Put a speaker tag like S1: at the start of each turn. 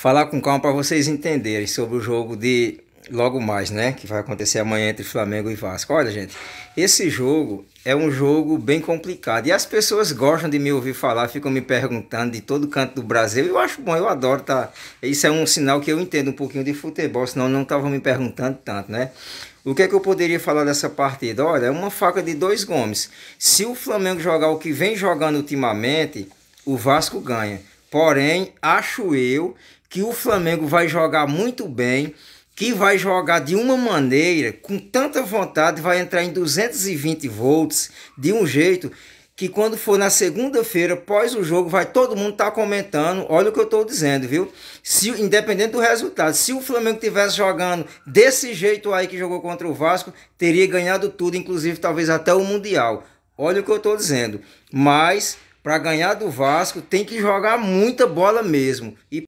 S1: falar com calma para vocês entenderem sobre o jogo de logo mais, né? Que vai acontecer amanhã entre Flamengo e Vasco. Olha, gente, esse jogo é um jogo bem complicado. E as pessoas gostam de me ouvir falar, ficam me perguntando de todo canto do Brasil. Eu acho bom, eu adoro, tá? Isso é um sinal que eu entendo um pouquinho de futebol, senão não estavam me perguntando tanto, né? O que é que eu poderia falar dessa partida? Olha, é uma faca de dois gomes. Se o Flamengo jogar o que vem jogando ultimamente, o Vasco ganha. Porém, acho eu que o Flamengo vai jogar muito bem, que vai jogar de uma maneira, com tanta vontade, vai entrar em 220 volts, de um jeito que quando for na segunda-feira, após o jogo, vai todo mundo estar tá comentando. Olha o que eu estou dizendo, viu? Se, independente do resultado, se o Flamengo tivesse jogando desse jeito aí que jogou contra o Vasco, teria ganhado tudo, inclusive talvez até o Mundial. Olha o que eu estou dizendo. Mas para ganhar do Vasco tem que jogar muita bola mesmo. E